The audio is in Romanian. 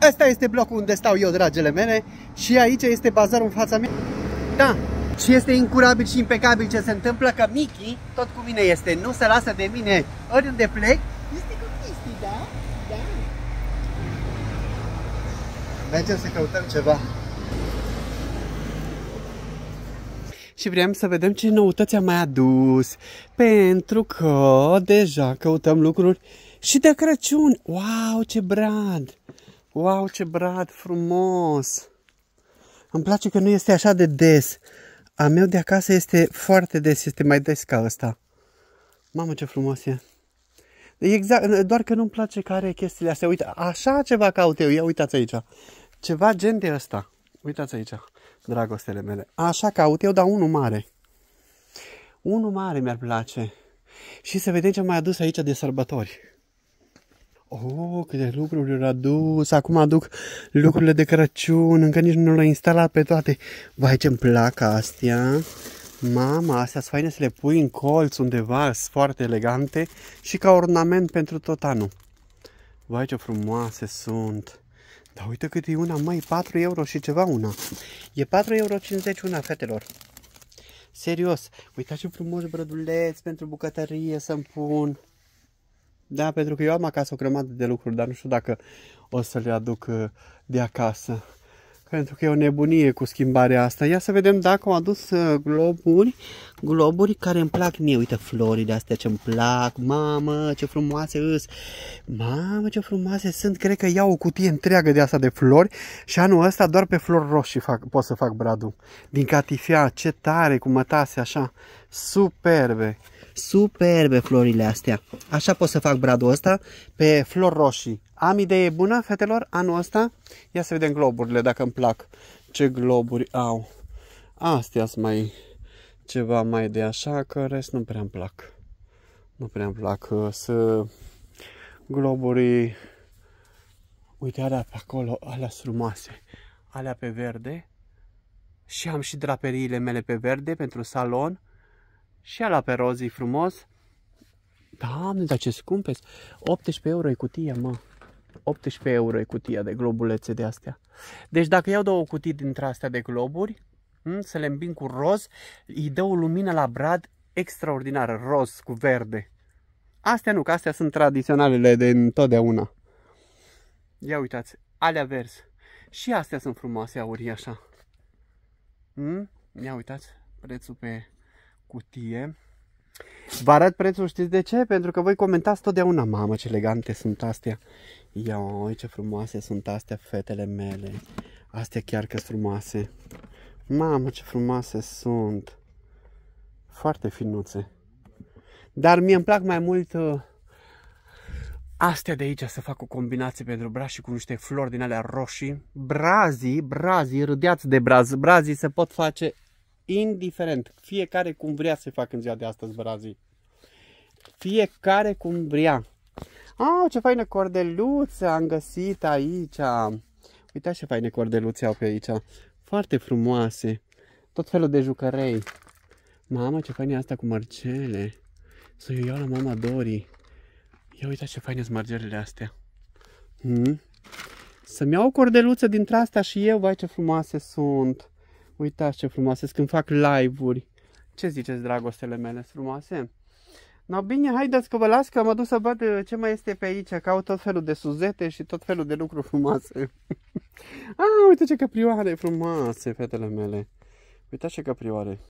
Asta este blocul unde stau eu, dragele mele, și aici este bazarul în fața mea. Da, și este incurabil și impecabil ce se întâmplă, că Miki. tot cu mine este, nu se lasă de mine oriunde plec. Este cu Cristi, da? Da. Mergem să căutăm ceva. și vrem să vedem ce noutăți am mai adus. Pentru că deja căutăm lucruri și de Crăciun. Wow, ce brand! Wow, ce brad frumos! Îmi place că nu este așa de des. A meu de acasă este foarte des, este mai des ca ăsta. Mamă, ce frumos e! Exact, doar că nu-mi place care chestiile astea. Uite, așa ceva caut eu. Ia uitați aici. Ceva gen de ăsta. Uitați aici, dragostele mele. Așa caut eu, dar unul mare. Unul mare mi-ar place. Și să vedem ce am mai adus aici de sărbători. Oh, câte lucruri le adus. Acum aduc lucrurile de Crăciun. Încă nici nu le-am instalat pe toate. Vai, ce-mi plac astea. Mama, astea sunt faine să le pui în colț undeva. Sunt foarte elegante și ca ornament pentru tot anul. Vai, ce frumoase sunt. Dar uite cât e una, mai 4 euro și ceva una. E 4,50 euro una, fetelor. Serios, uitați ce frumos brăduleț pentru bucătărie să-mi pun. Da, pentru că eu am acasă o grămadă de lucruri, dar nu știu dacă o să le aduc uh, de acasă. Pentru că e o nebunie cu schimbarea asta. Ia să vedem dacă am adus uh, globuri, globuri care îmi plac mie. Uite florile astea ce îmi plac. Mamă, ce frumoase îs. Mamă, ce frumoase sunt. Cred că iau o cutie întreagă de asta de flori și anul ăsta doar pe flori roșii fac, pot să fac bradul. Din catifea, ce tare, cu mătase așa. Superbe. Superbe florile astea. Așa pot să fac bradul ăsta pe flori roșii. Am idee bună, fetelor, anul ăsta? Ia să vedem globurile, dacă îmi plac. Ce globuri au. Astea sunt mai ceva mai de așa, că rest nu prea îmi plac. Nu prea îmi plac să globuri. Uite, alea pe acolo, alea sunt frumoase. Alea pe verde. Și am și draperiile mele pe verde pentru salon și ala pe rozii frumos. Doamne, dar ce scumpe 18 euro e cutia, mă. 18 euro e cutia de globulețe de astea. Deci dacă iau două cutii dintre astea de globuri, hm, să le îmbin cu roz, îi dă o lumină la brad extraordinară, roz cu verde. Astea nu, că astea sunt tradiționalele de întotdeauna. Ia uitați, alea verzi. Și astea sunt frumoase, aurii, așa. Hm? Ia uitați prețul pe cutie. Vă arăt prețul, știți de ce? Pentru că voi comentați totdeauna, mamă ce elegante sunt astea. Ia oi ce frumoase sunt astea fetele mele. Astea chiar că sunt frumoase. Mamă ce frumoase sunt. Foarte finuțe. Dar mie îmi plac mai mult uh, astea de aici să fac o combinație pentru și cu niște flori din alea roșii. Brazii, brazii, râdeați de braz. Brazii se pot face indiferent, fiecare cum vrea să facă în ziua de astăzi brazii. Fiecare cum vrea. Ah, ce faină cordeluță am găsit aici. Uitați ce faine cordeluțe au pe aici. Foarte frumoase. Tot felul de jucărei. Mama ce faine asta cu mărcele. Să eu iau la mama Dori. Ia uitați ce faine sunt mărgelele astea. Hmm? Să-mi iau o cordeluță dintre astea și eu, vai ce frumoase sunt. Uitați ce frumoase sunt când fac live-uri. Ce ziceți, dragostele mele? Sunt frumoase? No, bine, haideți că vă las că am adus să văd uh, ce mai este pe aici. că au tot felul de suzete și tot felul de lucruri frumoase. ah, uite ce caprioare frumoase, fetele mele. Uitați ce caprioare.